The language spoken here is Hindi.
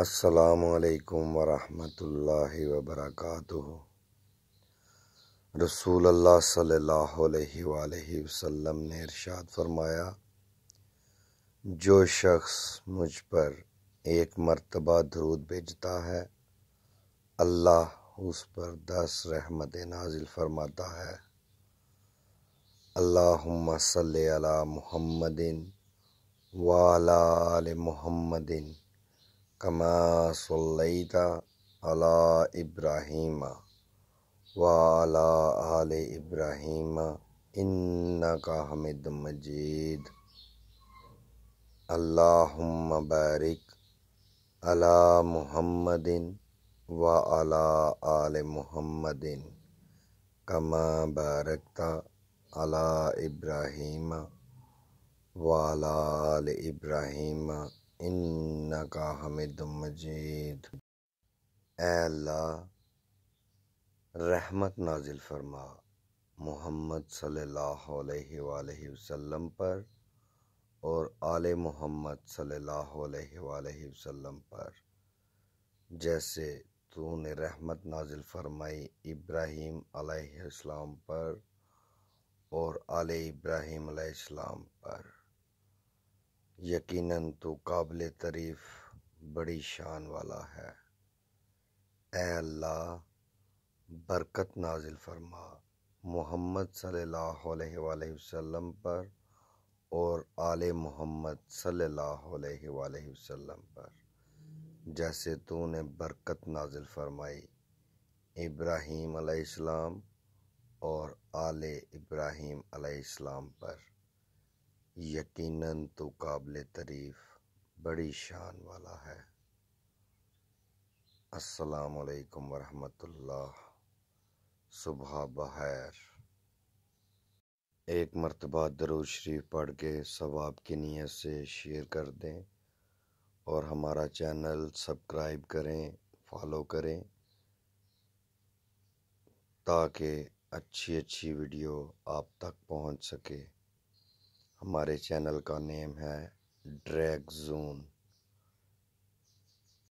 असलकम वरहमतुल्लाह वरक़ रसूल अल्लाह सल्लल्लाहु अलैहि वसल्लम ने इरशाद फरमाया जो शख्स मुझ पर एक मर्तबा दरूद भेजता है अल्लाह उस पर दस रहमत नाजिल फरमाता है अल्लाहुम्मा सल्ली अला मुहम्मदिन वाला आल मुहम्मदिन कमा सल्लैता अला इब्राहीम व अला आल इब्राहीम इन्ना हमिद मजीद अल्लाहुम्म बारिक अला मुहम्मदिन व अला आल मुहम्मदिन कमा बारकता अला इब्राहीम वाला आल इब्राहीम इन्ना हमिद मजीद अल्लाह रहमत नाजिल फरमा मोहम्मद सल्लल्लाहु अलैहि वसल्लम पर और आले मोहम्मद सल्लल्लाहु अलैहि वसल्लम पर जैसे तूने रहमत नाजिल फरमाई इब्राहीम अलैहिस्सलाम पर और आल इब्राहीम अलैहिस्सलाम पर यकीनन तो काबिल तारीफ़ बड़ी शान वाला है ए अल्लाह बरकत नाजिल फरमा मोहम्मद सल्लल्लाहु अलैहि वसल्लम पर और आल मोहम्मद सल्लल्लाहु अलैहि वसल्लम पर जैसे तूने बरकत नाजिल फरमाई इब्राहीम अलैहिस्सलाम और आल इब्राहीम अलैहिस्सलाम पर यकीनन तो काबिल तारीफ़ बड़ी शान वाला है असलकम रहमतुल्लाह सुबह बहर एक मरतबा दरुज शरीफ पढ़ के सवाब की नीयत से शेयर कर दें और हमारा चैनल सब्सक्राइब करें फॉलो करें ताकि अच्छी अच्छी वीडियो आप तक पहुंच सके हमारे चैनल का नेम है ड्रैग जोन